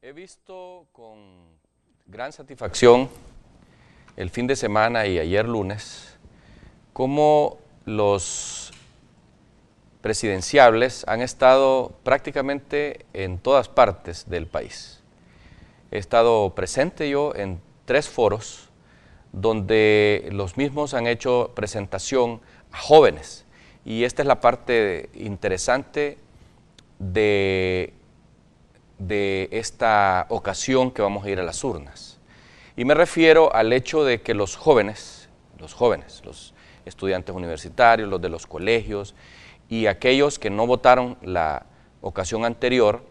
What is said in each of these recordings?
He visto con gran satisfacción el fin de semana y ayer lunes cómo los presidenciables han estado prácticamente en todas partes del país. He estado presente yo en tres foros donde los mismos han hecho presentación a jóvenes y esta es la parte interesante de de esta ocasión que vamos a ir a las urnas. Y me refiero al hecho de que los jóvenes, los jóvenes, los estudiantes universitarios, los de los colegios y aquellos que no votaron la ocasión anterior,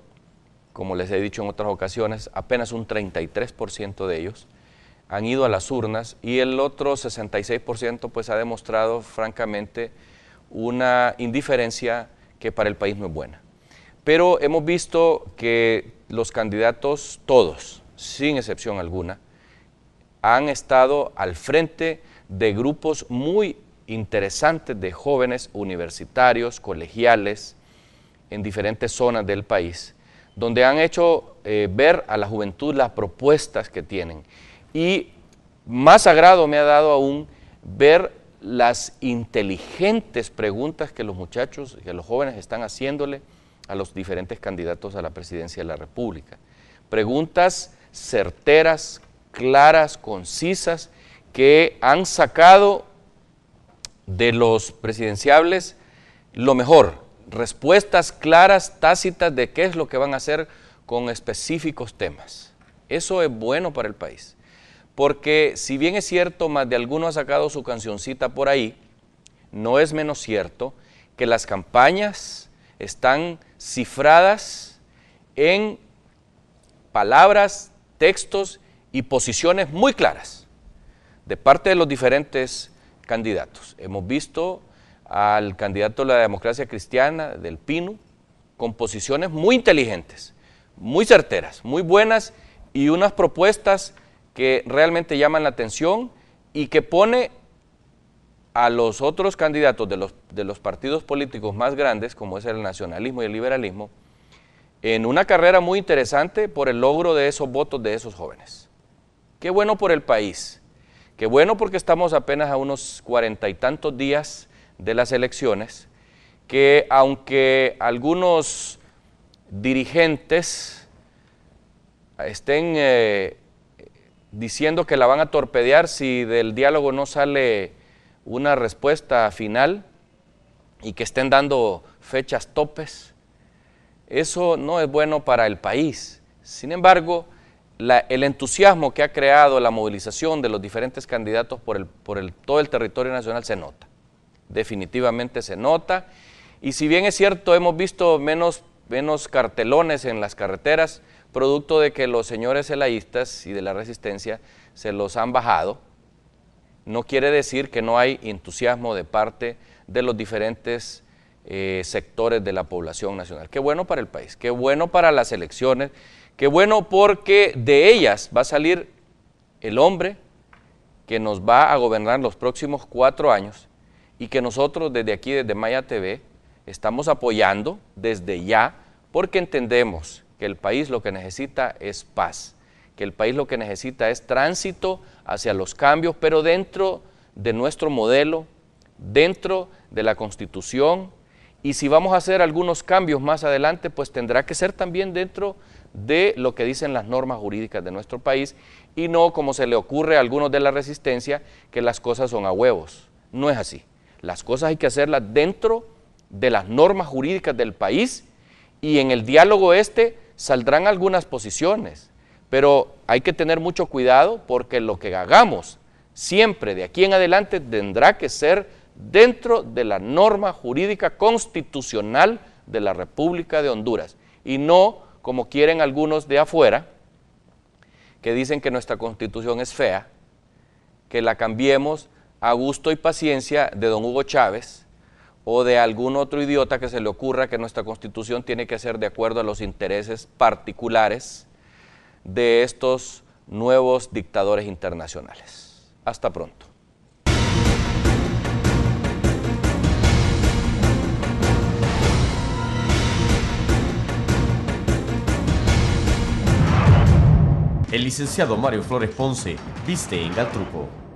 como les he dicho en otras ocasiones, apenas un 33% de ellos han ido a las urnas y el otro 66% pues ha demostrado francamente una indiferencia que para el país no es buena. Pero hemos visto que los candidatos, todos, sin excepción alguna, han estado al frente de grupos muy interesantes de jóvenes universitarios, colegiales, en diferentes zonas del país, donde han hecho eh, ver a la juventud las propuestas que tienen. Y más sagrado me ha dado aún ver las inteligentes preguntas que los muchachos, que los jóvenes están haciéndole a los diferentes candidatos a la presidencia de la República. Preguntas certeras, claras, concisas, que han sacado de los presidenciables lo mejor, respuestas claras, tácitas de qué es lo que van a hacer con específicos temas. Eso es bueno para el país, porque si bien es cierto, más de alguno ha sacado su cancioncita por ahí, no es menos cierto que las campañas están cifradas en palabras, textos y posiciones muy claras de parte de los diferentes candidatos. Hemos visto al candidato de la democracia cristiana, del Pino, con posiciones muy inteligentes, muy certeras, muy buenas y unas propuestas que realmente llaman la atención y que pone a los otros candidatos de los, de los partidos políticos más grandes, como es el nacionalismo y el liberalismo, en una carrera muy interesante por el logro de esos votos de esos jóvenes. Qué bueno por el país, qué bueno porque estamos apenas a unos cuarenta y tantos días de las elecciones, que aunque algunos dirigentes estén eh, diciendo que la van a torpedear si del diálogo no sale una respuesta final y que estén dando fechas topes, eso no es bueno para el país. Sin embargo, el entusiasmo que ha creado la movilización de los diferentes candidatos por, todo el territorio nacional se nota, definitivamente se nota. Y si bien es cierto, hemos visto menos, menos cartelones en las carreteras, producto de que los señores elaístas y de la resistencia se los han bajado, no quiere decir que no hay entusiasmo de parte de los diferentes eh, sectores de la población nacional. Qué bueno para el país, qué bueno para las elecciones, qué bueno porque de ellas va a salir el hombre que nos va a gobernar los próximos cuatro años y que nosotros desde aquí, desde Maya TV, estamos apoyando desde ya porque entendemos que el país lo que necesita es paz que el país lo que necesita es tránsito hacia los cambios, pero dentro de nuestro modelo, dentro de la constitución, y si vamos a hacer algunos cambios más adelante, pues tendrá que ser también dentro de lo que dicen las normas jurídicas de nuestro país y no como se le ocurre a algunos de la resistencia que las cosas son a huevos. No es así. Las cosas hay que hacerlas dentro de las normas jurídicas del país y en el diálogo este saldrán algunas posiciones, pero hay que tener mucho cuidado porque lo que hagamos siempre de aquí en adelante tendrá que ser dentro de la norma jurídica constitucional de la República de Honduras y no como quieren algunos de afuera que dicen que nuestra constitución es fea, que la cambiemos a gusto y paciencia de don Hugo Chávez o de algún otro idiota que se le ocurra que nuestra constitución tiene que ser de acuerdo a los intereses particulares de estos nuevos dictadores internacionales. Hasta pronto. El licenciado Mario Flores Ponce viste en truco.